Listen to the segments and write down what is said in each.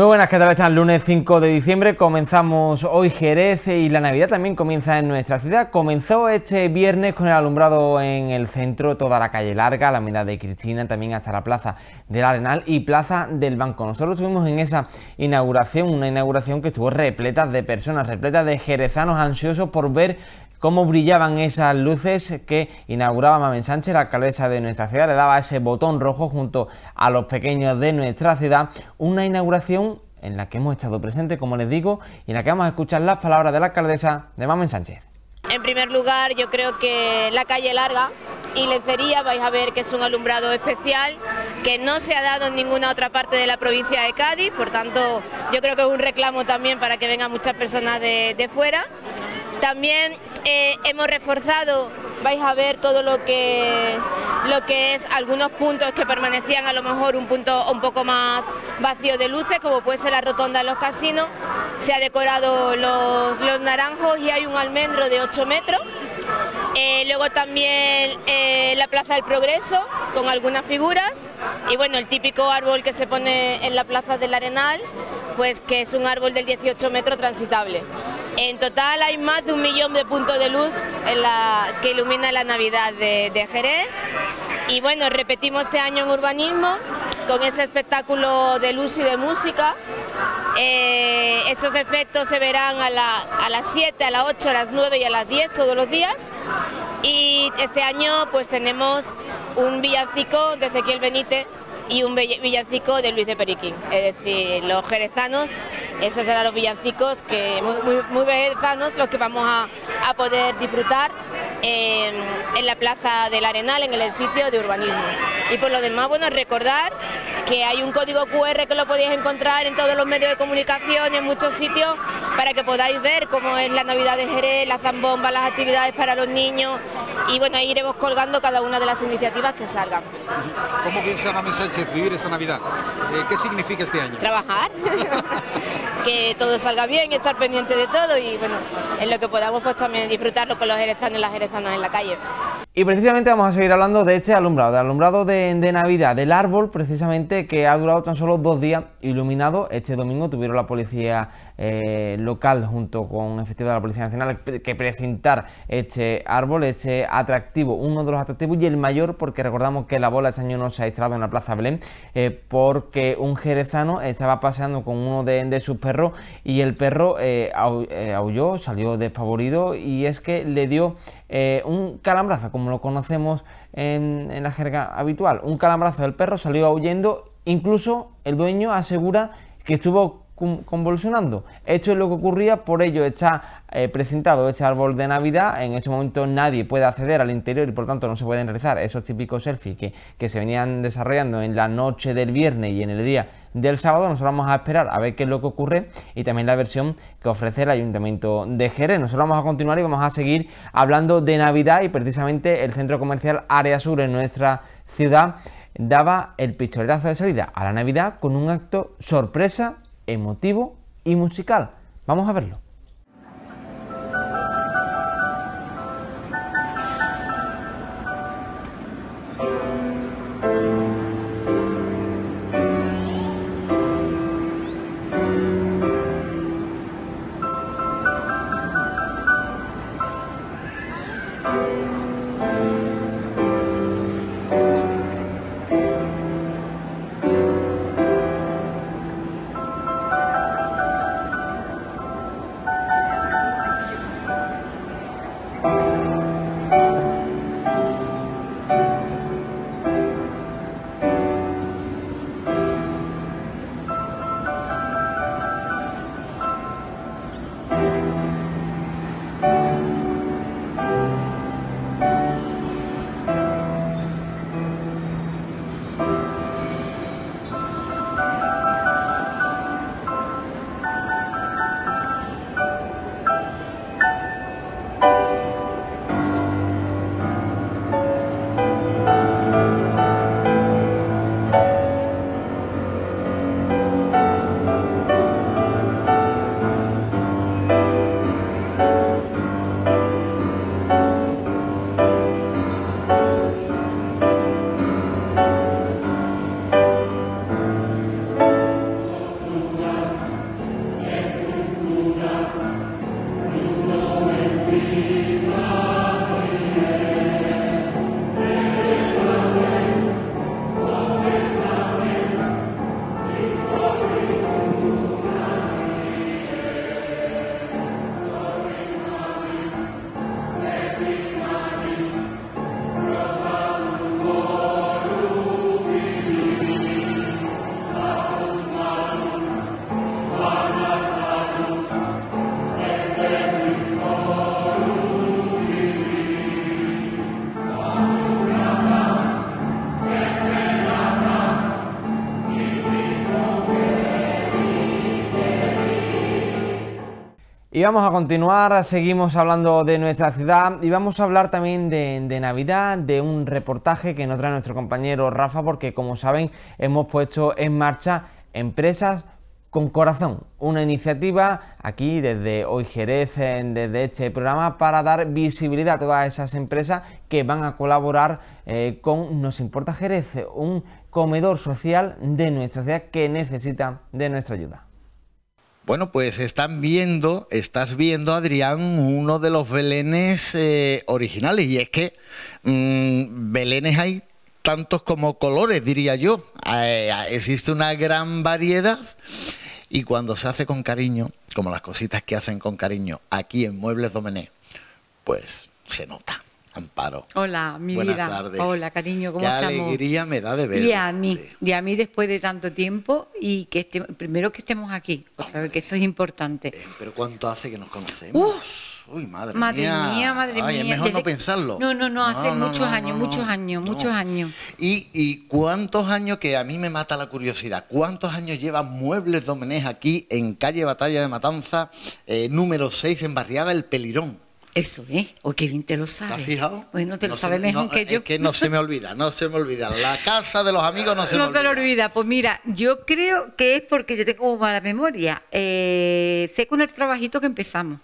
Muy buenas, ¿qué tal están? Lunes 5 de diciembre comenzamos hoy Jerez y la Navidad también comienza en nuestra ciudad. Comenzó este viernes con el alumbrado en el centro, toda la calle larga, la mitad de Cristina, también hasta la Plaza del Arenal y Plaza del Banco. Nosotros estuvimos en esa inauguración, una inauguración que estuvo repleta de personas, repleta de jerezanos ansiosos por ver cómo brillaban esas luces que inauguraba Mamen Sánchez, la alcaldesa de nuestra ciudad, le daba ese botón rojo junto a los pequeños de nuestra ciudad, una inauguración en la que hemos estado presentes, como les digo, y en la que vamos a escuchar las palabras de la alcaldesa de Mamen Sánchez. En primer lugar, yo creo que la calle larga y lencería vais a ver que es un alumbrado especial que no se ha dado en ninguna otra parte de la provincia de Cádiz, por tanto yo creo que es un reclamo también para que vengan muchas personas de, de fuera. También eh, hemos reforzado, vais a ver todo lo que, lo que es algunos puntos que permanecían a lo mejor un punto un poco más vacío de luces, como puede ser la rotonda de los casinos. Se ha decorado los, naranjos y hay un almendro de 8 metros. Eh, luego también eh, la Plaza del Progreso con algunas figuras y bueno, el típico árbol que se pone en la Plaza del Arenal, pues que es un árbol del 18 metros transitable. En total hay más de un millón de puntos de luz en la, que ilumina la Navidad de, Jerez. Y bueno, repetimos este año en urbanismo con ese espectáculo de luz y de música. Eh, esos efectos se verán a, las 7, a las 8, a las 9 y a las 10 todos los días. Y este año pues tenemos un villancico de Ezequiel Benítez y un villancico de Luis de Periquín. Es decir, los jerezanos esos serán los villancicos que muy, muy, muy los que vamos a, a poder disfrutar eh, en, la Plaza del Arenal, en el edificio de urbanismo. Y por lo demás, bueno, recordar que hay un código QR que lo podéis encontrar en todos los medios de comunicación y en muchos sitios para que podáis ver cómo es la Navidad de Jerez, ...la Zambomba, las actividades para los niños y bueno, ahí iremos colgando cada una de las iniciativas que salgan. ¿Cómo piensa Rami Sánchez vivir esta Navidad? Eh, ¿Qué significa este año? Trabajar. que todo salga bien, estar pendiente de todo y bueno, en lo que podamos pues también disfrutarlo con los jerezanos y las jerezanas en la calle. Y precisamente vamos a seguir hablando de este alumbrado, del alumbrado de, Navidad, del árbol precisamente que ha durado tan solo dos días iluminado. Este domingo tuvieron la policía eh, local junto con efectivos de la Policía Nacional que presentar este árbol, este atractivo, uno de los atractivos y el mayor porque recordamos que la bola este año no se ha instalado en la Plaza Belén eh, porque un jerezano estaba paseando con uno de, sus perros y el perro eh, aulló, salió despavorido y es que le dio un calambrazo como lo conocemos en, en la jerga habitual, un calambrazo del perro salió huyendo, incluso el dueño asegura que estuvo convulsionando. Esto es lo que ocurría, por ello está eh, presentado ese árbol de Navidad. En este momento nadie puede acceder al interior y por tanto no se pueden realizar esos típicos selfies que, que se venían desarrollando en la noche del viernes y en el día del sábado. Nosotros vamos a esperar a ver qué es lo que ocurre y también la versión que ofrece el Ayuntamiento de Jerez. Nosotros vamos a continuar y vamos a seguir hablando de Navidad y precisamente el centro comercial Área Sur en nuestra ciudad daba el pistoletazo de salida a la Navidad con un acto sorpresa emotivo y musical. Vamos a verlo. Y vamos a continuar, seguimos hablando de nuestra ciudad y vamos a hablar también de, Navidad, de un reportaje que nos trae nuestro compañero Rafa, porque como saben hemos puesto en marcha Empresas con Corazón, una iniciativa aquí desde Hoy Jerez, desde este programa, para dar visibilidad a todas esas empresas que van a colaborar eh, con Nos Importa Jerez, un comedor social de nuestra ciudad que necesita de nuestra ayuda. Bueno, pues están viendo, estás viendo, Adrián, uno de los belenes eh, originales. Y es que mm, belenes hay tantos como colores, diría yo. Eh, existe una gran variedad. Y cuando se hace con cariño, como las cositas que hacen con cariño aquí en Muebles Domené, pues se nota. Amparo. Hola, mi Buenas Tardes. Hola, cariño, ¿cómo Qué alegría me da de ver. Y a mí, y a mí después de tanto tiempo y que este, primero que estemos aquí, porque que esto es importante. Eh, pero ¿cuánto hace que nos conocemos? Uy, madre, madre mía. madre mía. Es mejor no pensarlo. No, no, no, hace muchos, años, muchos años, muchos años, Y, cuántos años que a mí me mata la curiosidad. ¿Cuántos años lleva Muebles Domenés aquí en calle Batalla de Matanza, eh, número 6, en Barriada El Pelirón? Eso, es, ¿eh? O que bien te lo sabes. ¿Te has fijado? no te lo sabes mejor que yo. que no se me olvida, no se me olvida. La casa de los amigos no se me olvida. No se lo olvida. Pues mira, yo creo que es porque yo tengo mala memoria. Eh, sé con el trabajito que empezamos.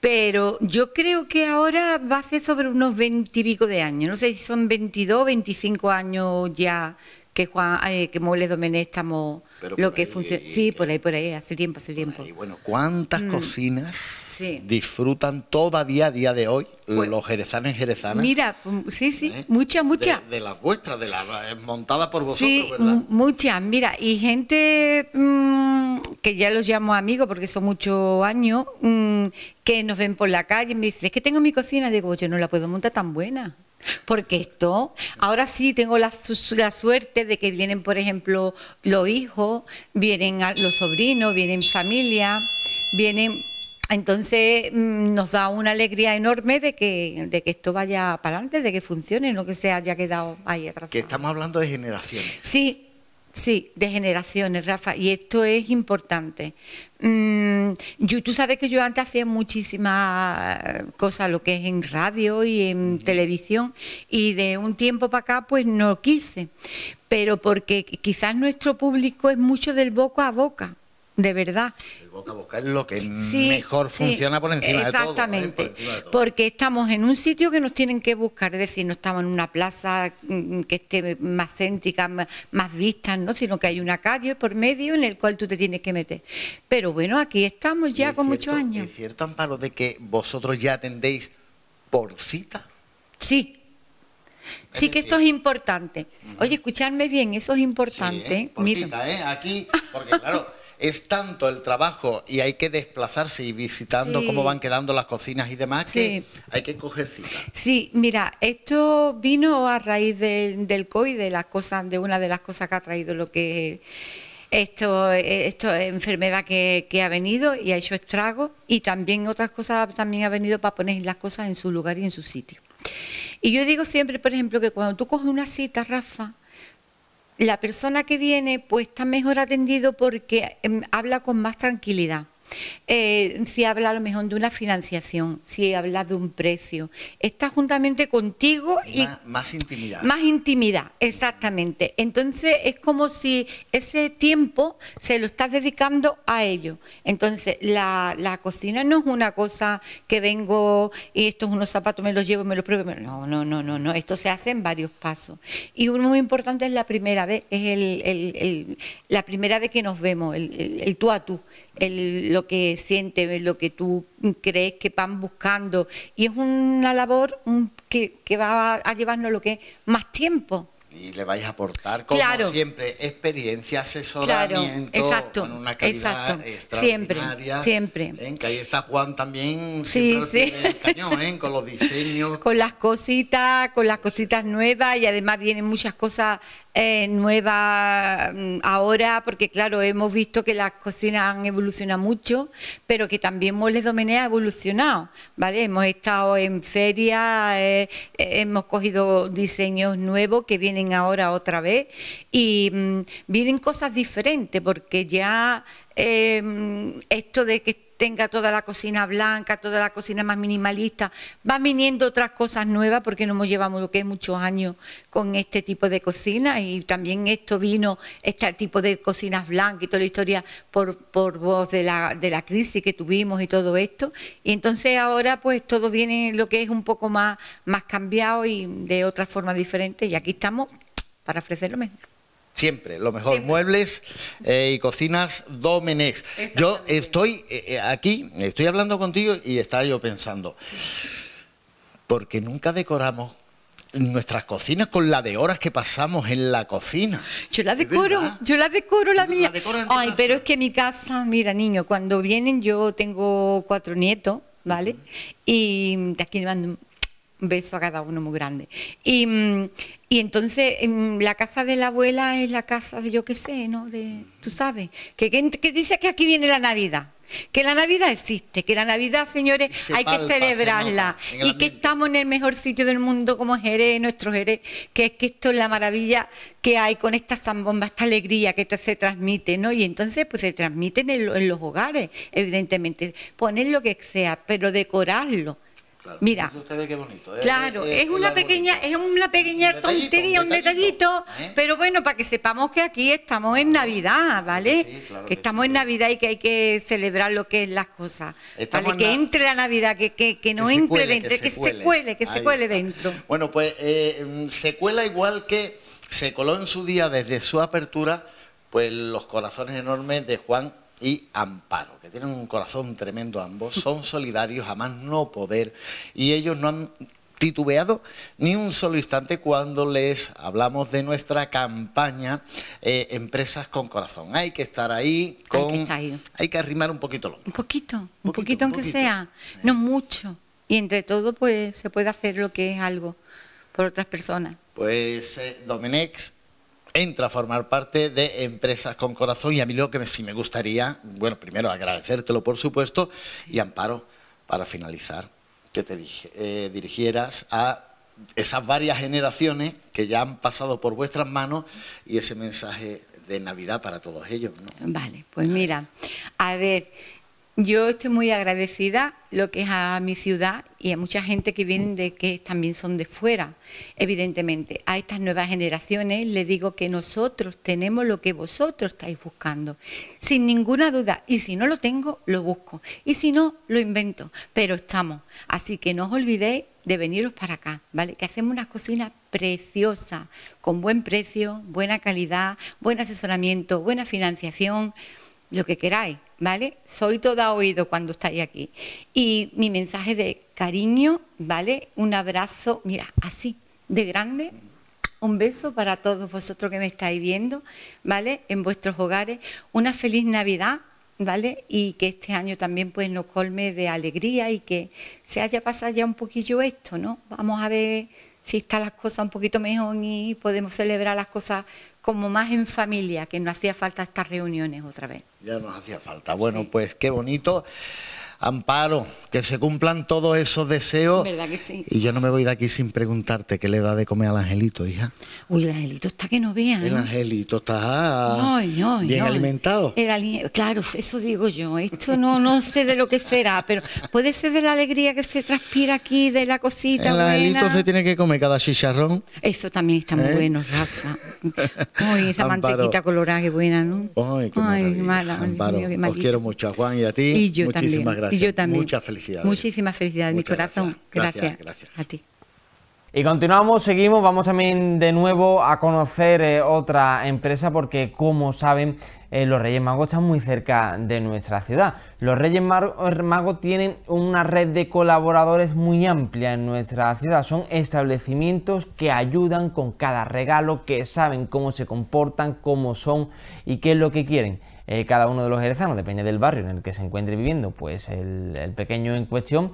Pero yo creo que ahora va a ser sobre unos veintipico de años. No sé si son 22, veinticinco años ya que Juan, eh, que Muebles Domenech estamos lo que funciona. Sí, por ahí, por ahí, hace tiempo, hace tiempo. Y bueno, ¿cuántas mm. cocinas disfrutan todavía a día de hoy pues, los jerezanes jerezanas? Mira, mm, sí, sí, muchas, ¿Eh? muchas. De, las vuestras, de las eh, montadas por vosotros, sí, mm, ¿verdad? Muchas, mira, y gente que ya los llamo amigos porque son muchos años, que nos ven por la calle y me dicen, es que tengo mi cocina, digo, yo no la puedo montar tan buena. Porque esto, ahora sí tengo la, suerte de que vienen, por ejemplo, los hijos, vienen los sobrinos, vienen familia, vienen... Entonces mm, nos da una alegría enorme de que, de que esto vaya para adelante, de que funcione, no que se haya quedado ahí atrás. Que estamos hablando de generaciones. Sí, Sí, de generaciones, Rafa, y esto es importante. Mm, yo, tú sabes que yo antes hacía muchísimas eh, cosas, lo que es en radio y en televisión, y de un tiempo para acá pues no quise, pero porque quizás nuestro público es mucho del boca a boca de verdad. El boca a boca es lo que mejor funciona por encima de todo. Exactamente, ¿eh? porque estamos en un sitio que nos tienen que buscar, es decir, no estamos en una plaza mm, que esté más céntrica, más, vista, ¿no? sino que hay una calle por medio en el cual tú te tienes que meter. Pero bueno, aquí estamos ya con muchos años. ¿Es cierto, Amparo, de que vosotros ya atendéis por cita? Sí, Sí que esto es importante. Oye, escuchadme bien, eso es importante. ¿eh? ¿eh? Por Cita, ¿eh? Aquí, porque claro es tanto el trabajo y hay que desplazarse y visitando cómo van quedando las cocinas y demás que hay que coger cita. Sí, mira, esto vino a raíz del COVID, de las cosas, de una de las cosas que ha traído lo que esto, esto enfermedad que, ha venido y ha hecho estrago, y también otras cosas también ha venido para poner las cosas en su lugar y en su sitio. Y yo digo siempre, por ejemplo, que cuando tú coges una cita, Rafa, la persona que viene pues está mejor atendido porque em, habla con más tranquilidad. Eh, si habla a lo mejor de una financiación, si habla de un precio, está juntamente contigo y... Más, intimidad. Más intimidad, exactamente. Entonces es como si ese tiempo se lo estás dedicando a ello. Entonces la, cocina no es una cosa que vengo y estos unos zapatos me los llevo, me los pruebo. No, no, no, no, Esto se hace en varios pasos. Y uno muy importante es la primera vez, es la primera vez que nos vemos, el, tú a tú, lo que siente, lo que tú crees que van buscando. Y es una labor que, va a llevarnos lo que más tiempo. Y le vais a aportar, como siempre, experiencia, asesoramiento, con una calidad extraordinaria. Siempre, siempre. ahí está Juan también, sí, sí. ¿eh? con los diseños. Con las cositas, con las cositas nuevas y además vienen muchas cosas eh, nueva mm, ahora, porque claro, hemos visto que las cocinas han evolucionado mucho, pero que también Moles Domenea ha evolucionado, ¿vale? Hemos estado en ferias, eh, eh, hemos cogido diseños nuevos que vienen ahora otra vez y mm, vienen cosas diferentes, porque ya mm, esto de que tenga toda la cocina blanca, toda la cocina más minimalista, van viniendo otras cosas nuevas porque no nos llevamos lo que es muchos años con este tipo de cocina y también esto vino, este tipo de cocinas blancas y toda la historia por, por voz de la, de la crisis que tuvimos y todo esto. Y entonces ahora pues todo viene lo que es un poco más, más cambiado y de otra forma diferente y aquí estamos para ofrecer lo mejor. Siempre, lo mejor, muebles eh, y cocinas Domenex. Yo estoy eh, eh, aquí, estoy hablando contigo y estaba yo pensando, porque nunca decoramos nuestras cocinas con la de horas que pasamos en la cocina. Yo la decoro, yo la decoro la mía. Ay, pero es que mi casa, mira, niño, cuando vienen yo tengo cuatro nietos, ¿vale? Y aquí me beso a cada uno muy grande. Y, mm, entonces mm, la casa de la abuela es la casa de yo que sé, ¿no? De, Tú sabes, que, que, dice que aquí viene la Navidad. Que la Navidad existe, que la Navidad, señores, hay que celebrarla. y que estamos en el mejor sitio del mundo como Jerez, nuestro Jerez, que es que esto es la maravilla que hay con esta zambomba, esta alegría que se transmite, ¿no? Y entonces, pues se transmite en, en los hogares, evidentemente. Poner lo que sea, pero decorarlo Mira, ¿eh? Claro, es, una pequeña, es una pequeña tontería, un detallito, ¿eh? pero bueno, para que sepamos que aquí estamos en Navidad, ¿vale? que, estamos en Navidad y que hay que celebrar lo que es las cosas. Que entre la Navidad, que, no entre dentro, que, se, cuele, que se cuele dentro. Bueno, pues eh, se cuela igual que se coló en su día desde su apertura, pues los corazones enormes de Juan y Amparo, que tienen un corazón tremendo ambos, son solidarios, más no poder, y ellos no han titubeado ni un solo instante cuando les hablamos de nuestra campaña eh, Empresas con Corazón. Hay que estar ahí, con, hay, que arrimar un poquito lo Un poquito, un poquito, aunque sea, no mucho. Y entre todo pues se puede hacer lo que es algo por otras personas. Pues eh, entra a formar parte de Empresas con Corazón y a mí lo que sí me gustaría, bueno, primero agradecértelo por supuesto y Amparo, para finalizar, que te dije, eh, dirigieras a esas varias generaciones que ya han pasado por vuestras manos y ese mensaje de Navidad para todos ellos. Vale, pues mira, a ver, yo estoy muy agradecida lo que es a mi ciudad y a mucha gente que viene de que también son de fuera. Evidentemente, a estas nuevas generaciones le digo que nosotros tenemos lo que vosotros estáis buscando, sin ninguna duda. Y si no lo tengo, lo busco. Y si no, lo invento. Pero estamos. Así que no os olvidéis de veniros para acá, ¿vale? Que hacemos unas cocinas preciosas, con buen precio, buena calidad, buen asesoramiento, buena financiación lo que queráis, ¿vale? Soy toda oído cuando estáis aquí. Y mi mensaje de cariño, ¿vale? Un abrazo, mira, así, de grande. Un beso para todos vosotros que me estáis viendo, ¿vale? En vuestros hogares. Una feliz Navidad, ¿vale? Y que este año también pues nos colme de alegría y que se haya pasado ya un poquillo esto, ¿no? Vamos a ver si están las cosas un poquito mejor y podemos celebrar las cosas como más en familia, que no hacía falta estas reuniones otra vez. Ya nos hacía falta. Bueno, pues qué bonito. Amparo, que se cumplan todos esos deseos. ¿Verdad que sí? Y yo no me voy de aquí sin preguntarte qué le da de comer al angelito, hija. Uy, el angelito está que no vea. El angelito está bien alimentado. claro, eso digo yo. Esto no, no sé de lo que será, pero puede ser de la alegría que se transpira aquí, de la cosita. El angelito se tiene que comer cada chicharrón. Eso también está muy ¿Eh? bueno, Rafa. Uy, esa mantequita colorada, qué buena, ¿no? Ay, qué mala. Amparo, os quiero mucho a Juan y a ti. Y yo Muchísimas gracias. Y yo también. Muchas felicidades. Muchísimas felicidades, mi corazón. Gracias. Gracias, A ti. Y continuamos, seguimos, vamos también de nuevo a conocer eh, otra empresa porque como saben eh, los Reyes Magos están muy cerca de nuestra ciudad. Los Reyes Magos tienen una red de colaboradores muy amplia en nuestra ciudad. Son establecimientos que ayudan con cada regalo, que saben cómo se comportan, cómo son y qué es lo que quieren. Eh, cada uno de los jerezanos, depende del barrio en el que se encuentre viviendo, pues el, pequeño en cuestión,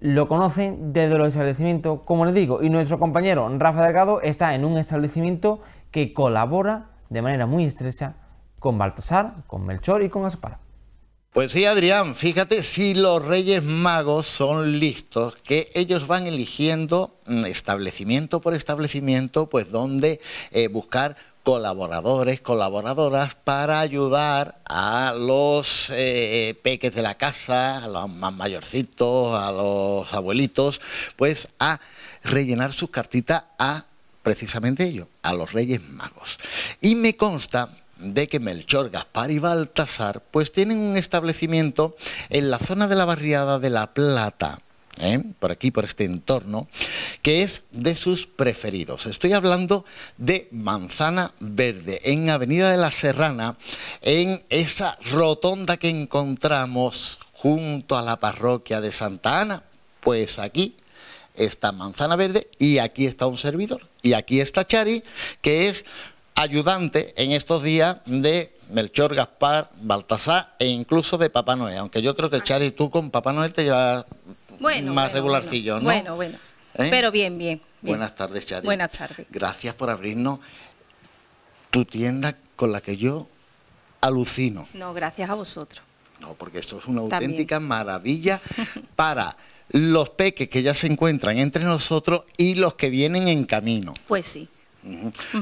lo conocen desde los establecimientos, como les digo, y nuestro compañero Rafa Delgado está en un establecimiento que colabora de manera muy estrecha con Baltasar, con Melchor y con Gaspar. Pues sí, Adrián, fíjate si los Reyes Magos son listos, que ellos van eligiendo mm, establecimiento por establecimiento, pues donde eh, buscar colaboradores, colaboradoras para ayudar a los eh, peques de la casa, a los más mayorcitos, a los abuelitos, pues a rellenar sus cartitas a precisamente ellos, a los Reyes Magos. Y me consta de que Melchor, Gaspar y Baltasar pues tienen un establecimiento en la zona de la barriada de La Plata ¿eh? por aquí, por este entorno, que es de sus preferidos. Estoy hablando de Manzana Verde, en Avenida de la Serrana, en esa rotonda que encontramos junto a la parroquia de Santa Ana. Pues aquí está Manzana Verde y aquí está un servidor. Y aquí está Chari, que es ayudante en estos días de Melchor, Gaspar, Baltasar e incluso de Papá Noel. Aunque yo creo que Chari, tú con Papá Noel te llevas más regularcillo, ¿no? Bueno, bueno. ¿Eh? Pero bien, bien, Buenas tardes, Charlie. Buenas tardes. Gracias por abrirnos tu tienda con la que yo alucino. No, gracias a vosotros. No, porque esto es una auténtica maravilla para los peques que ya se encuentran entre nosotros y los que vienen en camino. Pues sí.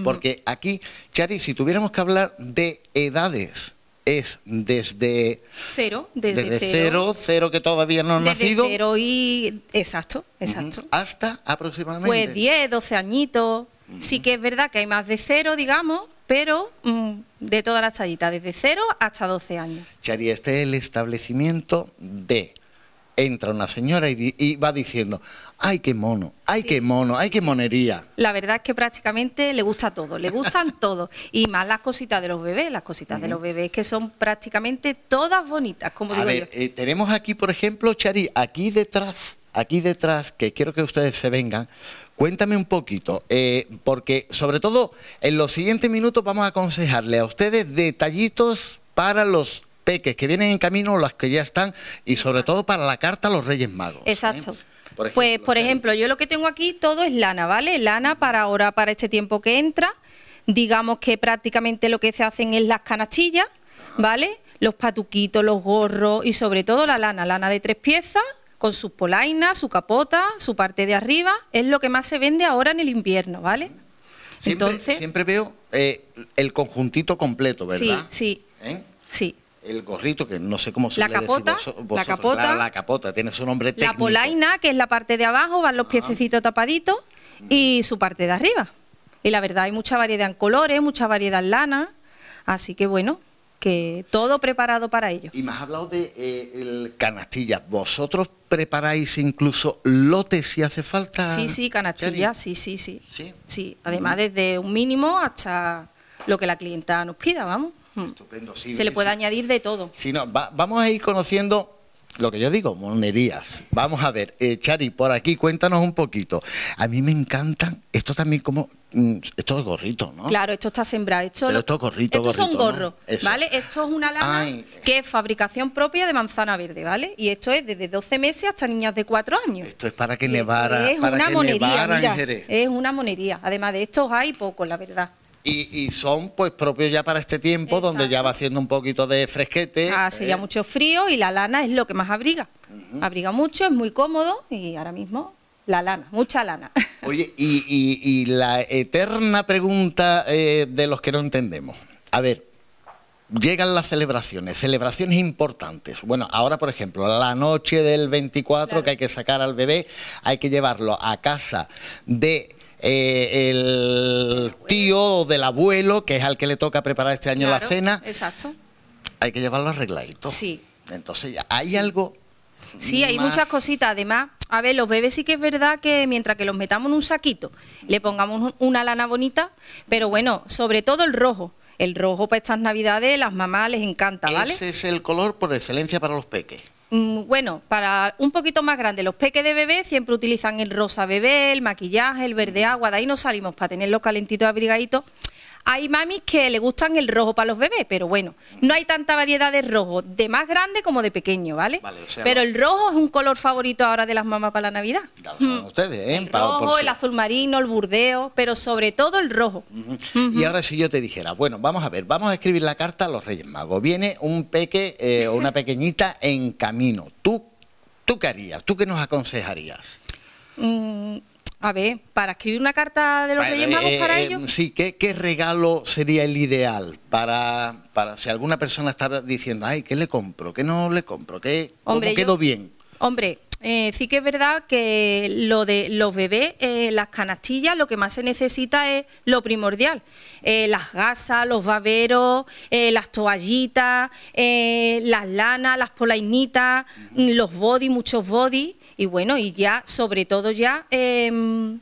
Porque aquí, Chari, si tuviéramos que hablar de edades, es desde cero, desde, cero, cero, que todavía no han nacido. y exacto, exacto. Hasta aproximadamente. Pues 10, 12 añitos. Sí que es verdad que hay más de cero, digamos, pero mm, de todas las tallitas, desde cero hasta 12 años. Chari, este es el establecimiento de entra una señora y, va diciendo, ¡ay qué mono! ¡ay qué mono! ¡ay qué monería! La verdad es que prácticamente le gusta todo, le gustan todo. Y más las cositas de los bebés, las cositas de los bebés que son prácticamente todas bonitas, como A ver, eh, tenemos aquí, por ejemplo, Chari, aquí detrás, aquí detrás, que quiero que ustedes se vengan, Cuéntame un poquito, eh, porque sobre todo en los siguientes minutos vamos a aconsejarle a ustedes detallitos para los que vienen en camino, las que ya están, y sobre todo para la carta los Reyes Magos. ¿eh? Exacto. pues, por ejemplo, yo lo que tengo aquí todo es lana, ¿vale? Lana para ahora, para este tiempo que entra. Digamos que prácticamente lo que se hacen es las canachillas ¿vale? Los patuquitos, los gorros y sobre todo la lana, lana de tres piezas con sus polainas, su capota, su parte de arriba, es lo que más se vende ahora en el invierno, ¿vale? Siempre, Entonces, siempre veo eh, el conjuntito completo, ¿verdad? Sí, sí. ¿Eh? Sí el gorrito, que no sé cómo se la capota, La capota. La, capota, tiene su nombre técnico. La polaina, que es la parte de abajo, van los ah. piececitos tapaditos, y mm. su parte de arriba. Y la verdad, hay mucha variedad en colores, mucha variedad en lana, así que bueno, que todo preparado para ello. Y me has hablado de eh, el canastilla. ¿Vosotros preparáis incluso lotes si hace falta? Sí, sí, canastilla, sí, sí, sí. Sí, además desde un mínimo hasta lo que la clienta nos pida, vamos. Hmm. Estupendo, sí. Se le puede añadir de todo. Si no, vamos a ir conociendo lo que yo digo, monerías. Vamos a ver, eh, Chari, por aquí cuéntanos un poquito. A mí me encantan, esto también como... Mm, esto es gorrito, ¿no? Claro, esto está sembrado. Esto, Pero esto es gorrito, Esto es un ¿vale? Esto es una lana que es fabricación propia de manzana verde, ¿vale? Y esto es desde 12 meses hasta niñas de 4 años. Esto es para que nevara, es para una monería, Es una monería. Además de estos hay pocos, la verdad. Y, son pues propios ya para este tiempo, donde ya va haciendo un poquito de fresquete. Ah, hace ya eh. mucho frío y la lana es lo que más abriga. Abriga mucho, es muy cómodo y ahora mismo la lana, mucha lana. Oye, y, y, la eterna pregunta eh, de los que no entendemos. A ver, llegan las celebraciones, celebraciones importantes. Bueno, ahora por ejemplo, la noche del 24 que hay que sacar al bebé, hay que llevarlo a casa de eh, el tío del abuelo, que es al que le toca preparar este año la cena. Exacto. Hay que llevarlo arregladito. Sí. Entonces, ¿hay algo Sí, hay muchas cositas. Además, a ver, los bebés sí que es verdad que mientras que los metamos en un saquito, le pongamos una lana bonita, pero bueno, sobre todo el rojo. El rojo para estas navidades las mamás les encanta, ¿vale? Ese es el color por excelencia para los peques. Mm, bueno, para un poquito más grande, los peques de bebé siempre utilizan el rosa bebé, el maquillaje, el verde agua, de ahí nos salimos para tenerlos calentitos abrigaditos. Hay mamis que le gustan el rojo para los bebés, pero bueno, no hay tanta variedad de rojo, de más grande como de pequeño, ¿vale? pero el rojo es un color favorito ahora de las mamás para la Navidad. Ya lo saben ustedes, ¿eh? El rojo, el azul marino, el burdeo, pero sobre todo el rojo. Y ahora si yo te dijera, bueno, vamos a ver, vamos a escribir la carta a los Reyes Magos. Viene un peque eh, o una pequeñita en camino. ¿Tú, ¿Tú qué harías? ¿Tú qué nos aconsejarías? Mm, a ver, para escribir una carta de los Reyes Magos eh, para eh, ellos. Sí, ¿qué, regalo sería el ideal para, para si alguna persona está diciendo, ay, ¿qué le compro? ¿Qué no le compro? ¿Qué, Hombre, quedo bien? Hombre, eh, sí que es verdad que lo de los bebés, eh, las canastillas, lo que más se necesita es lo primordial. Eh, las gasas, los baberos, las toallitas, las lanas, las polainitas, mm, los body, muchos body. Y bueno, y ya, sobre todo ya, em,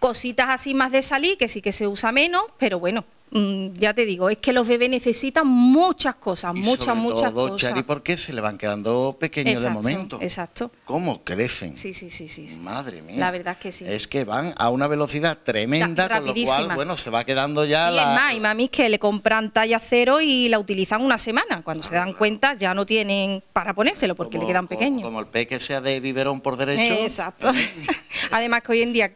cositas así más de salir, que sí que se usa menos, pero bueno, Mm, ya te digo, es que los bebés necesitan muchas cosas, muchas, muchas todo, cosas. qué se le van quedando pequeños de momento. Exacto. ¿Cómo crecen? Sí, sí, sí, sí. Madre mía. La verdad es que sí. Es que van a una velocidad tremenda, con lo cual, bueno, se va quedando ya la. Es más, y mami que le compran talla cero y la utilizan una semana. Cuando ah, se dan cuenta, ya no tienen para ponérselo porque le quedan pequeños. Como, el el peque sea de biberón por derecho. Exacto. Además que hoy en día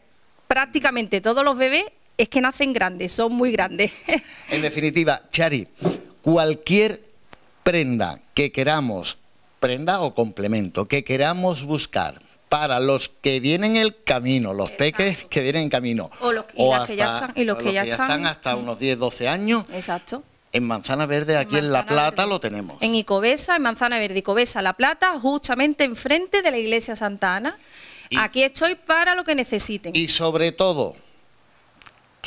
prácticamente todos los bebés es que nacen grandes, son muy grandes. en definitiva, Chari, cualquier prenda que queramos, prenda o complemento, que queramos buscar para los que vienen el camino, los peques que vienen en camino. O los, hasta, que ya están. los, que, ya están, hasta unos 10, 12 años. Exacto. En Manzana Verde, aquí en, La Plata, lo tenemos. En Icobesa, en Manzana Verde, Icobesa, La Plata, justamente enfrente de la Iglesia Santa Ana. aquí estoy para lo que necesiten. Y sobre todo,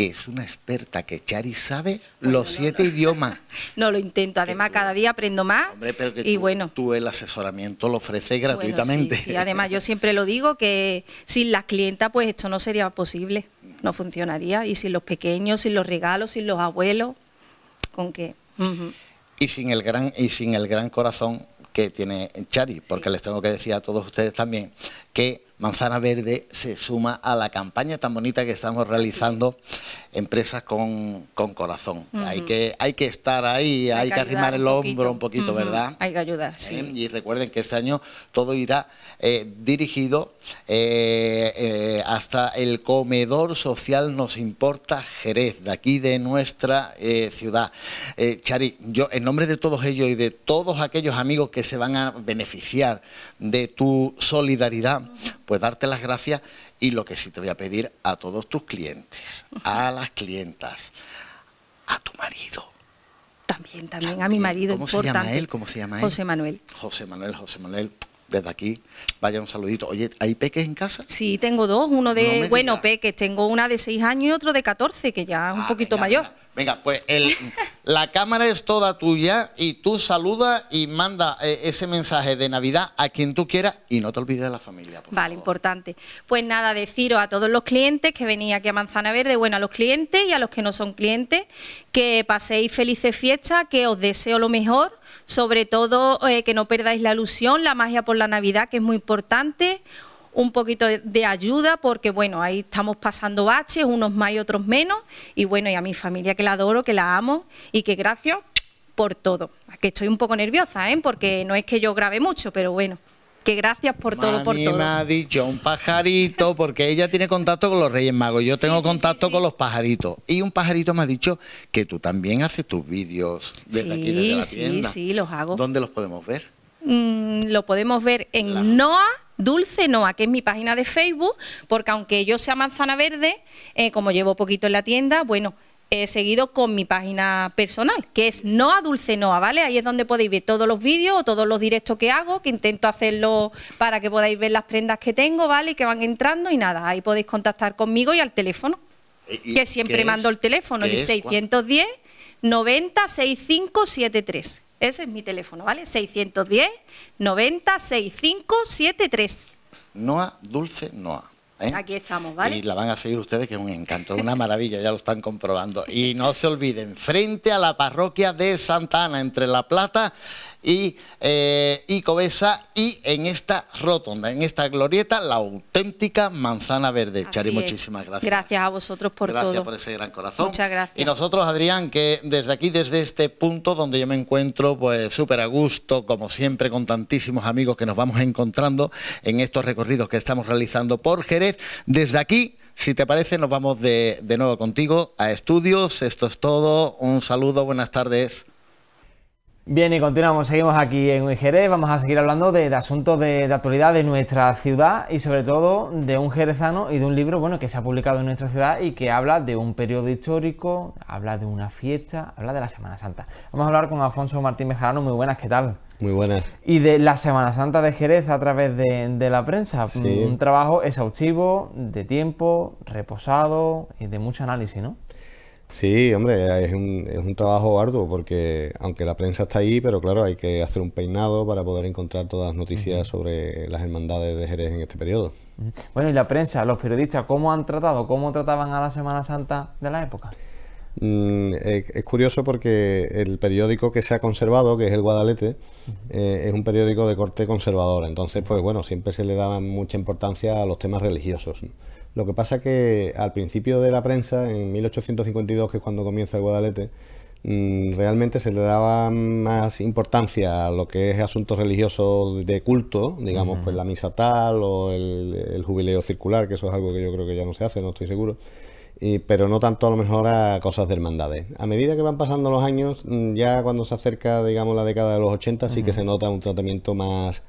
es una experta, que Chari sabe los siete idiomas. No lo intento, además cada día aprendo más. y bueno. tú el asesoramiento lo ofreces gratuitamente. y además yo siempre lo digo que sin las clientas pues esto no sería posible, no funcionaría. Y sin los pequeños, sin los regalos, sin los abuelos, con qué. Y sin el gran, y sin el gran corazón que tiene Chari, porque les tengo que decir a todos ustedes también que Manzana Verde se suma a la campaña tan bonita que estamos realizando Empresas con, Corazón. hay, que, hay que estar ahí, hay, que, arrimar el hombro un poquito, ¿verdad? Hay que ayudar, eh, sí. Y recuerden que este año todo irá eh, dirigido eh, hasta el comedor social Nos Importa Jerez, de aquí de nuestra ciudad. Chari, yo en nombre de todos ellos y de todos aquellos amigos que se van a beneficiar de tu solidaridad, pues darte las gracias y lo que sí te voy a pedir a todos tus clientes, a las clientas, a tu marido. También, también, a mi marido. ¿Cómo se llama él? ¿Cómo se llama él? José Manuel. José Manuel, José Manuel desde aquí, vaya un saludito. Oye, ¿hay peques en casa? Sí, tengo dos, uno de, bueno, peques, tengo una de 6 años y otro de 14, que ya es un ah, poquito mayor. Venga, venga pues el, la cámara es toda tuya y tú saluda y manda eh, ese mensaje de Navidad a quien tú quieras y no te olvides de la familia. vale, importante. Pues nada, deciros a todos los clientes que venía aquí a Manzana Verde, bueno, a los clientes y a los que no son clientes, que paséis felices fiestas, que os deseo lo mejor, sobre todo eh, que no perdáis la ilusión, la magia por la Navidad, que es muy importante un poquito de ayuda porque bueno, ahí estamos pasando baches, unos más y otros menos, y bueno, y a mi familia que la adoro, que la amo y que gracias por todo. Que estoy un poco nerviosa, ¿eh? porque no es que yo grabe mucho, pero bueno. Que gracias por todo, por todo. me ha dicho un pajarito, porque ella tiene contacto con los Reyes Magos, yo tengo contacto con los pajaritos. Y un pajarito me ha dicho que tú también haces tus vídeos desde aquí, desde la tienda. Sí, sí, los hago. ¿Dónde los podemos ver? Mm, lo podemos ver en NOA Dulce Noa, que es mi página de Facebook, porque aunque yo sea manzana verde, eh, como llevo poquito en la tienda, bueno, he seguido con mi página personal, que es Noa Dulce Noa, ¿vale? Ahí es donde podéis ver todos los vídeos o todos los directos que hago, que intento hacerlo para que podáis ver las prendas que tengo, ¿vale? Y que van entrando y nada, ahí podéis contactar conmigo y al teléfono, eh, que siempre mando el teléfono, el 610 90 6573. Ese es mi teléfono, ¿vale? 610 90 6573. Noa Dulce Noa. ¿eh? Aquí estamos, ¿vale? Y la van a seguir ustedes, que es un encanto, una maravilla, ya lo están comprobando. Y no se olviden, frente a la parroquia de Santa Ana, entre La Plata y, eh, y Cobesa y en esta rotonda, en esta glorieta, la auténtica manzana verde. Chari, muchísimas gracias. Gracias a vosotros por todo. Gracias por ese gran corazón. Muchas gracias. Y nosotros, Adrián, que desde aquí, desde este punto donde yo me encuentro, pues súper a gusto, como siempre, con tantísimos amigos que nos vamos encontrando en estos recorridos que estamos realizando por Jerez. Desde aquí, si te parece, nos vamos de, de nuevo contigo a estudios. Esto es todo. Un saludo, buenas tardes. Bien, y continuamos, seguimos aquí en Jerez, vamos a seguir hablando de, asuntos de, actualidad de nuestra ciudad y sobre todo de un jerezano y de un libro bueno que se ha publicado en nuestra ciudad y que habla de un periodo histórico, habla de una fiesta, habla de la Semana Santa. Vamos a hablar con Alfonso Martín Mejarano, muy buenas, ¿qué tal? Muy buenas. Y de la Semana Santa de Jerez a través de, la prensa, un trabajo exhaustivo, de tiempo, reposado y de mucho análisis, ¿no? Sí, hombre, es un, trabajo arduo porque aunque la prensa está ahí, pero claro, hay que hacer un peinado para poder encontrar todas las noticias sobre las hermandades de Jerez en este periodo. Bueno, y la prensa, los periodistas, ¿cómo han tratado, cómo trataban a la Semana Santa de la época? Mm, es, curioso porque el periódico que se ha conservado, que es el Guadalete, eh, es un periódico de corte conservador. Entonces, pues bueno, siempre se le daba mucha importancia a los temas religiosos. Lo que pasa que al principio de la prensa, en 1852, que es cuando comienza el Guadalete, mm, realmente se le daba más importancia a lo que es asuntos religiosos de culto, digamos, pues la misa tal o el, jubileo circular, que eso es algo que yo creo que ya no se hace, no estoy seguro, pero no tanto a lo mejor a cosas de hermandades. A medida que van pasando los años, mm, ya cuando se acerca, digamos, la década de los 80, sí que se nota un tratamiento más,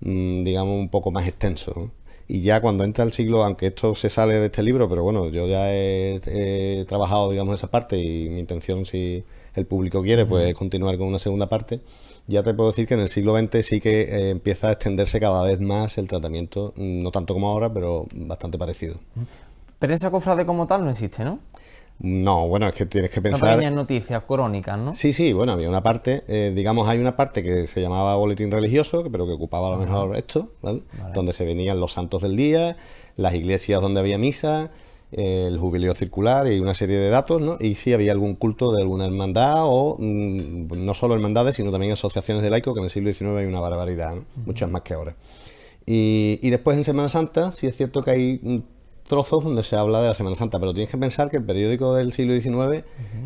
mm, digamos, un poco más extenso y ya cuando entra el siglo, aunque esto se sale de este libro, pero bueno, yo ya he, trabajado, digamos, esa parte y mi intención, si el público quiere, pues continuar con una segunda parte. Ya te puedo decir que en el siglo XX sí que eh, empieza a extenderse cada vez más el tratamiento, mm, no tanto como ahora, pero bastante parecido. Pero esa cosa de como tal no existe, ¿no? No, bueno, es que tienes que pensar... Una pequeñas noticias, crónicas, ¿no? Sí, sí, bueno, había una parte, eh, digamos, hay una parte que se llamaba boletín religioso, pero que ocupaba a lo mejor esto, ¿vale? Donde se venían los santos del día, las iglesias donde había misa, eh, el jubileo circular y una serie de datos, ¿no? Y si sí, había algún culto de alguna hermandad o mm, no solo hermandades, sino también asociaciones de laicos, que en el siglo XIX hay una barbaridad, muchas más que ahora. Y, y, después en Semana Santa, sí es cierto que hay trozos donde se habla de la Semana Santa, pero tienes que pensar que el periódico del siglo XIX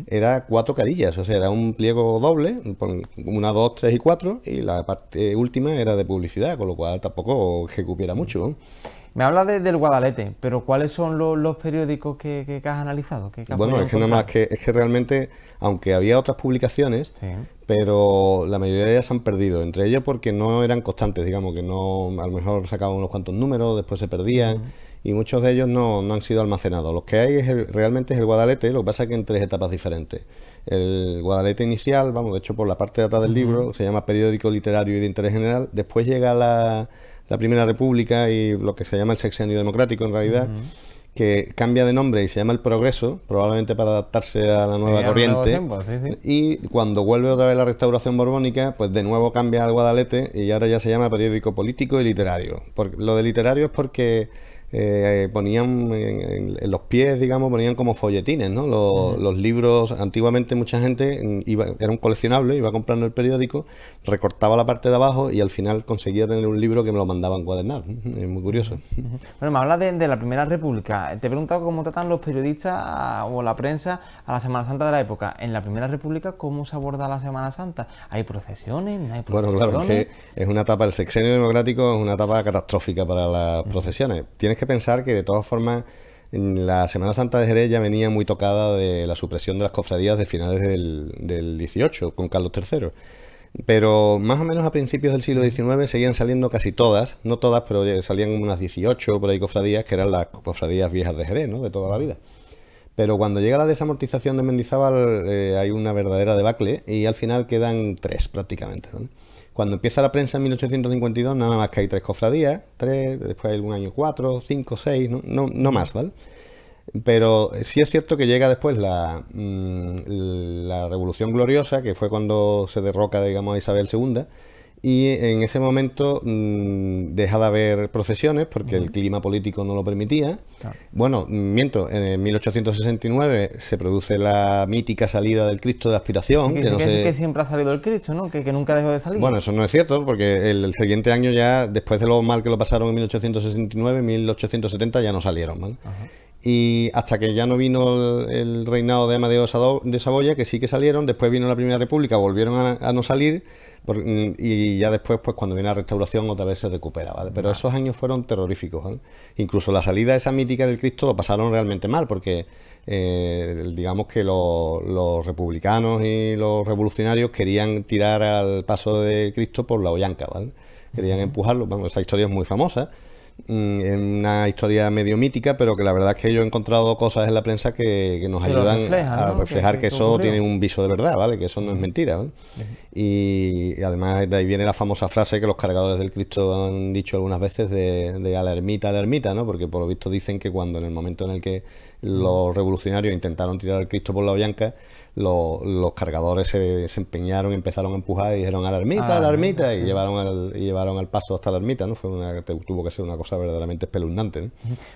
era cuatro carillas, o sea, era un pliego doble, una, dos, tres y cuatro, y la parte última era de publicidad, con lo cual tampoco cupiera mucho. Me habla del Guadalete, pero ¿cuáles son los, periódicos que, has analizado? bueno, es que, nada más que, es que realmente, aunque había otras publicaciones, pero la mayoría de ellas se han perdido, entre ellas porque no eran constantes, digamos, que no, a lo mejor sacaban unos cuantos números, después se perdían y muchos de ellos no, no han sido almacenados. Los que hay es realmente es el guadalete, lo que pasa es que en tres etapas diferentes. El guadalete inicial, vamos, de hecho por la parte de atrás del libro, se llama periódico literario y de interés general. Después llega la, la, Primera República y lo que se llama el sexenio democrático en realidad. que cambia de nombre y se llama El Progreso, probablemente para adaptarse a la nueva corriente. Y cuando vuelve otra vez la restauración borbónica, pues de nuevo cambia al Guadalete y ahora ya se llama periódico político y literario. lo de literario es porque eh, eh, ponían en, los pies, digamos, ponían como folletines, Los, libros, antiguamente mucha gente mm, era un coleccionable, iba comprando el periódico, recortaba la parte de abajo y al final conseguía tener un libro que me lo mandaban cuadernar. Es muy curioso. Bueno, me hablas de, la Primera República. Te he preguntado cómo tratan los periodistas o la prensa a la Semana Santa de la época. En la Primera República, ¿cómo se aborda la Semana Santa? ¿Hay procesiones? ¿No hay procesiones? Bueno, claro, que es una etapa, el sexenio democrático es una etapa catastrófica para las procesiones que pensar que de todas formas la Semana Santa de Jerez ya venía muy tocada de la supresión de las cofradías de finales del, del 18 con Carlos III. Pero más o menos a principios del siglo XIX seguían saliendo casi todas, no todas, pero salían unas 18 por ahí cofradías, que eran las cofradías viejas de Jerez, ¿no? De toda la vida. Pero cuando llega la desamortización de Mendizábal eh, hay una verdadera debacle y al final quedan tres prácticamente. Cuando empieza la prensa en 1852, nada más que hay tres cofradías, tres, después hay un año cuatro, cinco, seis, no, más, ¿vale? Pero sí es cierto que llega después la, mm, la Revolución Gloriosa, que fue cuando se derroca, digamos, a Isabel II y en ese momento mm, dejaba de haber procesiones porque el clima político no lo permitía. Bueno, miento, en 1869 se produce la mítica salida del Cristo de aspiración. Que, siempre ha salido el Cristo, ¿no? Que, nunca dejó de salir. Bueno, eso no es cierto porque el, siguiente año ya, después de lo mal que lo pasaron en 1869, 1870 ya no salieron, y hasta que ya no vino el, reinado de Amadeo de Saboya, que sí que salieron, después vino la Primera República, volvieron a no salir Mm, y ya después, pues cuando viene la restauración, otra vez se recupera, ¿vale? Pero esos años fueron terroríficos, ¿eh? Incluso la salida esa mítica del Cristo lo pasaron realmente mal, porque eh, digamos que los, republicanos y los revolucionarios querían tirar al paso de Cristo por la Ollanca, ¿vale? Querían empujarlo, bueno, esa historia es muy famosa en una historia medio mítica, pero que la verdad es que yo he encontrado cosas en la prensa que, nos ayudan a reflejar que, eso tiene un viso de verdad, ¿vale? Que eso no es mentira. Y, además de ahí viene la famosa frase que los cargadores del Cristo han dicho algunas veces de, a la ermita, a la ermita, ¿no? Porque por lo visto dicen que cuando en el momento en el que los revolucionarios intentaron tirar al Cristo por la Ollanca, los, cargadores se, empeñaron y empezaron a empujar y dijeron a la ermita, a la ah, ermita, y llevaron al, llevaron al paso hasta la ermita, ¿no? Fue una, tuvo que ser una cosa verdaderamente espeluznante.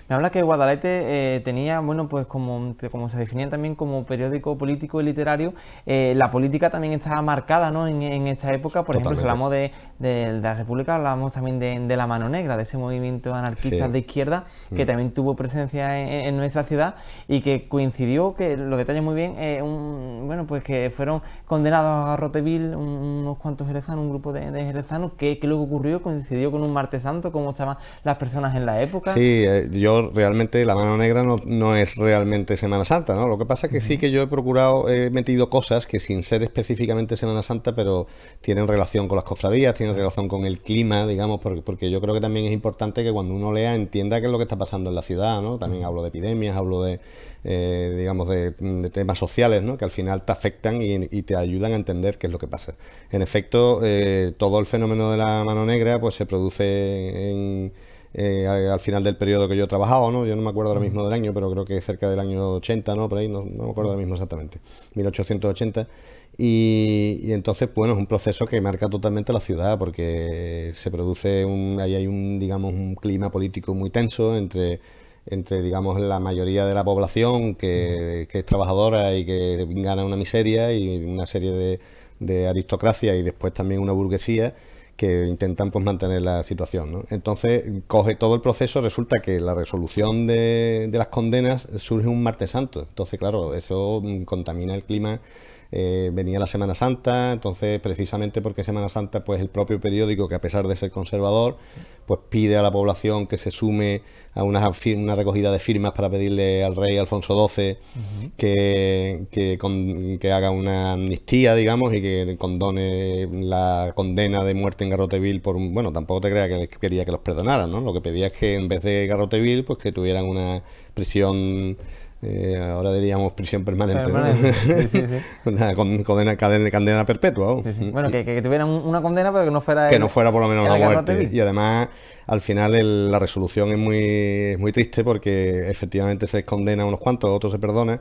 Me habla que Guadalete eh, tenía, bueno, pues como, se definían también como periódico político y literario, eh, la política también estaba marcada, ¿no? En, esta época, por ejemplo, si hablamos de, la República, hablamos también de, la mano negra, de ese movimiento anarquista de izquierda, que mm. también tuvo presencia en, nuestra ciudad y que coincidió, que lo detalla muy bien, eh, un bueno, pues que fueron condenados a Roteville unos cuantos jerezanos, un grupo de, ¿Qué jerezanos, lo que ocurrió, coincidió con un martes santo, cómo estaban las personas en la época. Sí, eh, yo realmente la mano negra no, no, es realmente Semana Santa, ¿no? Lo que pasa es que sí que yo he procurado, he metido cosas que sin ser específicamente Semana Santa, pero tienen relación con las cofradías, tienen relación con el clima, digamos, porque, porque yo creo que también es importante que cuando uno lea entienda qué es lo que está pasando en la ciudad, ¿no? También hablo de epidemias, hablo de eh, digamos, de, temas sociales, ¿no? que al final te afectan y, te ayudan a entender qué es lo que pasa. En efecto, eh, todo el fenómeno de la mano negra pues, se produce eh, al final del periodo que yo he trabajado, ¿no? Yo no me acuerdo ahora mismo del año, pero creo que cerca del año 80, ¿no? Por ahí, no, me acuerdo ahora mismo exactamente, 1880. Y, entonces, bueno, es un proceso que marca totalmente la ciudad porque se produce, ahí hay un, digamos, un clima político muy tenso entre entre digamos la mayoría de la población que, es trabajadora y que gana una miseria y una serie de, de aristocracia y después también una burguesía que intentan pues mantener la situación. ¿no? Entonces coge todo el proceso, resulta que la resolución de, de las condenas surge un martes santo. Entonces, claro, eso mm, contamina el clima eh, venía la Semana Santa, entonces precisamente porque Semana Santa, pues el propio periódico, que a pesar de ser conservador, pues pide a la población que se sume a una, una recogida de firmas para pedirle al rey Alfonso XII que, que, haga una amnistía, digamos, y que condone la condena de muerte en Garroteville por un... Bueno, tampoco te creas que quería que los perdonaran, ¿no? Lo que pedía es que en vez de Garroteville, pues que tuvieran una prisión eh, ahora diríamos prisión permanente. con una condena, cadena, perpetua. Mm. Bueno, que, que, tuvieran una condena, pero que no fuera. Que no fuera por lo menos la muerte. Y además, al final, la resolución es muy, muy triste porque efectivamente se condena unos cuantos, otros se perdona.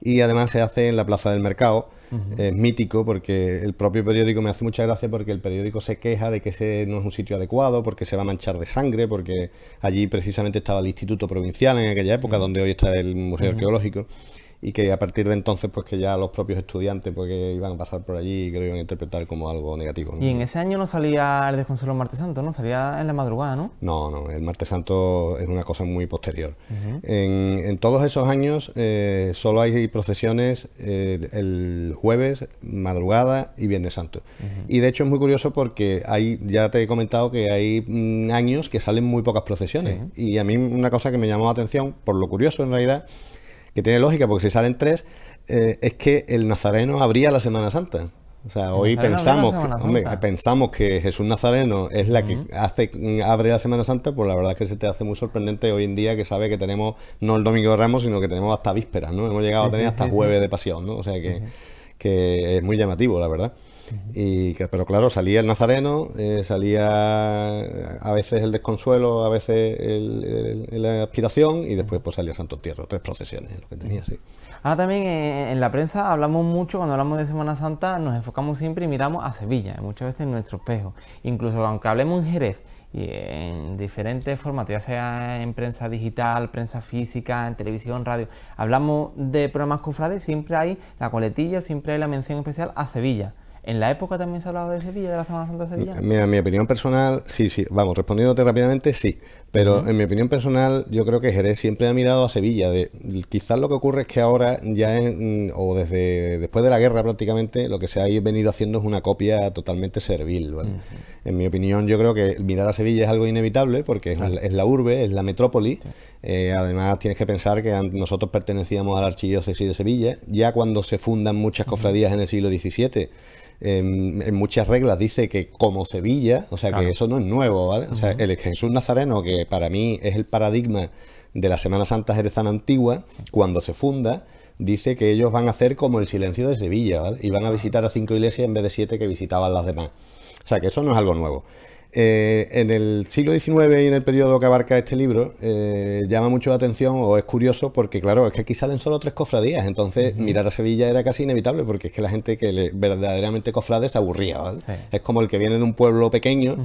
Y además se hace en la plaza del mercado es mítico porque el propio periódico me hace mucha gracia porque el periódico se queja de que ese no es un sitio adecuado, porque se va a manchar de sangre, porque allí precisamente estaba el Instituto Provincial en aquella época, donde hoy está el Museo Arqueológico y que a partir de entonces pues que ya los propios estudiantes porque pues, iban a pasar por allí y que lo iban a interpretar como algo negativo. Y en ese año no salía el desconsuelo martes santo, ¿no? Salía en la madrugada, ¿no? No, no, el martes santo es una cosa muy posterior. en, todos esos años eh, solo hay procesiones eh, el jueves, madrugada y viernes santo. Y de hecho es muy curioso porque hay, ya te he comentado que hay mm, años que salen muy pocas procesiones. Y a mí una cosa que me llamó la atención, por lo curioso en realidad, que tiene lógica, porque si salen tres, eh, es que el nazareno abría la Semana Santa. O sea, hoy pensamos que, pensamos que Jesús Nazareno es la que hace, abre la Semana Santa, pues la verdad es que se te hace muy sorprendente hoy en día que sabe que tenemos no el Domingo de Ramos, sino que tenemos hasta vísperas, ¿no? Hemos llegado a tener hasta jueves de pasión, ¿no? O sea que es muy llamativo, la verdad. Y que, pero claro, salía el nazareno, eh, salía eh, a veces el desconsuelo, a veces la aspiración y después pues salía Santo Tierra, tres procesiones, lo que tenía, sí. Ahora también eh, en la prensa hablamos mucho, cuando hablamos de Semana Santa nos enfocamos siempre y miramos a Sevilla, muchas veces en nuestro espejo. Incluso aunque hablemos en Jerez y en diferentes formatos, ya sea en prensa digital, prensa física, en televisión, radio, hablamos de programas cofrades, siempre hay la coletilla, siempre hay la mención especial a Sevilla. ¿En la época también se hablaba de Sevilla, de la Semana Santa Sevilla? Mira, mi opinión personal, sí, sí. Vamos, respondiéndote rápidamente, sí. Pero en mi opinión personal, yo creo que Jerez siempre ha mirado a Sevilla. De, quizás lo que ocurre es que ahora, ya o desde después de la guerra prácticamente, lo que se ha venido haciendo es una copia totalmente servil. En mi opinión, yo creo que mirar a Sevilla es algo inevitable porque es, la urbe, es la metrópoli. Eh, además, tienes que pensar que nosotros pertenecíamos a la archidiócesis de Sevilla, ya cuando se fundan muchas cofradías en el siglo XVII. Em, en, muchas reglas dice que como Sevilla, o sea que eso no es nuevo, ¿vale? O sea, el Jesús Nazareno que para mí es el paradigma de la Semana Santa Jerezana Antigua, cuando se funda, dice que ellos van a hacer como el silencio de Sevilla, Y van a ah. visitar a cinco iglesias en vez de siete que visitaban las demás. O sea, que eso no es algo nuevo. Eh, en el siglo XIX y en el periodo que abarca este libro, eh, llama mucho la atención o es curioso porque, claro, es que aquí salen solo tres cofradías, entonces mirar a Sevilla era casi inevitable porque es que la gente que le, verdaderamente cofrade se aburría, ¿vale? Es como el que viene de un pueblo pequeño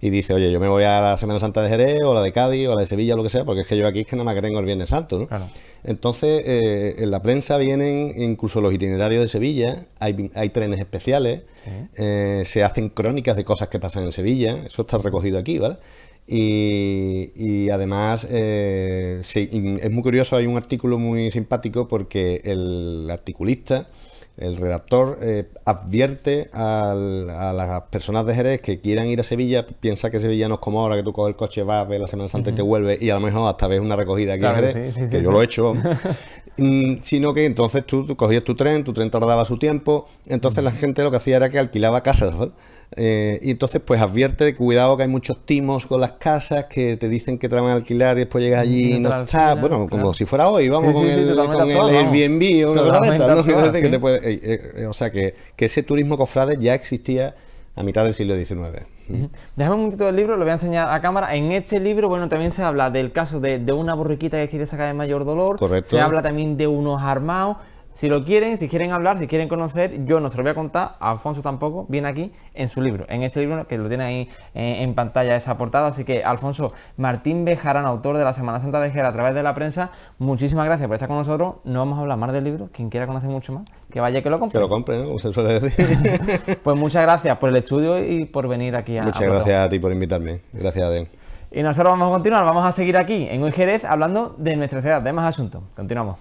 y dice, oye, yo me voy a la Semana Santa de Jerez o la de Cádiz o la de Sevilla, o lo que sea, porque es que yo aquí es que nada más que tengo el Viernes Santo, ¿no? Claro. Entonces, eh, en la prensa vienen incluso los itinerarios de Sevilla, hay, trenes especiales, eh, se hacen crónicas de cosas que pasan en Sevilla, eso está recogido aquí, ¿vale? Y, además, eh, es muy curioso, hay un artículo muy simpático porque el articulista el redactor eh, advierte a las personas de Jerez que quieran ir a Sevilla, piensa que Sevilla no es como ahora que tú coges el coche, vas, ves la Semana Santa y te vuelves y a lo mejor hasta ves una recogida aquí en Jerez, que yo lo he hecho. Mm, sino que entonces tú, cogías tu tren, tu tren tardaba su tiempo, entonces la gente lo que hacía era que alquilaba casas, eh, y entonces pues advierte cuidado que hay muchos timos con las casas que te dicen que te van a alquilar y después llegas allí y no, está bueno, como si fuera hoy, vamos con, el, con Airbnb o una eh, eh, o sea que, que ese turismo cofrade ya existía a mitad del siglo XIX. Déjame un momentito del libro, lo voy a enseñar a cámara. En este libro, bueno, también se habla del caso de, una borriquita que quiere sacar de mayor dolor. Correcto. Se habla también de unos armados. Si lo quieren, si quieren hablar, si quieren conocer, yo no se lo voy a contar, Alfonso tampoco, viene aquí en su libro, en este libro que lo tiene ahí eh, en, pantalla esa portada. Así que, Alfonso Martín Bejarán, autor de la Semana Santa de Jerez a través de la prensa, muchísimas gracias por estar con nosotros. No vamos a hablar más del libro, quien quiera conocer mucho más, que vaya que lo compre. Que lo compre, ¿no? se suele decir. pues muchas gracias por el estudio y por venir aquí a. Muchas gracias a ti por invitarme. Gracias, a Adén. Y nosotros vamos a continuar, vamos a seguir aquí en Jerez hablando de nuestra ciudad, de más asuntos. Continuamos.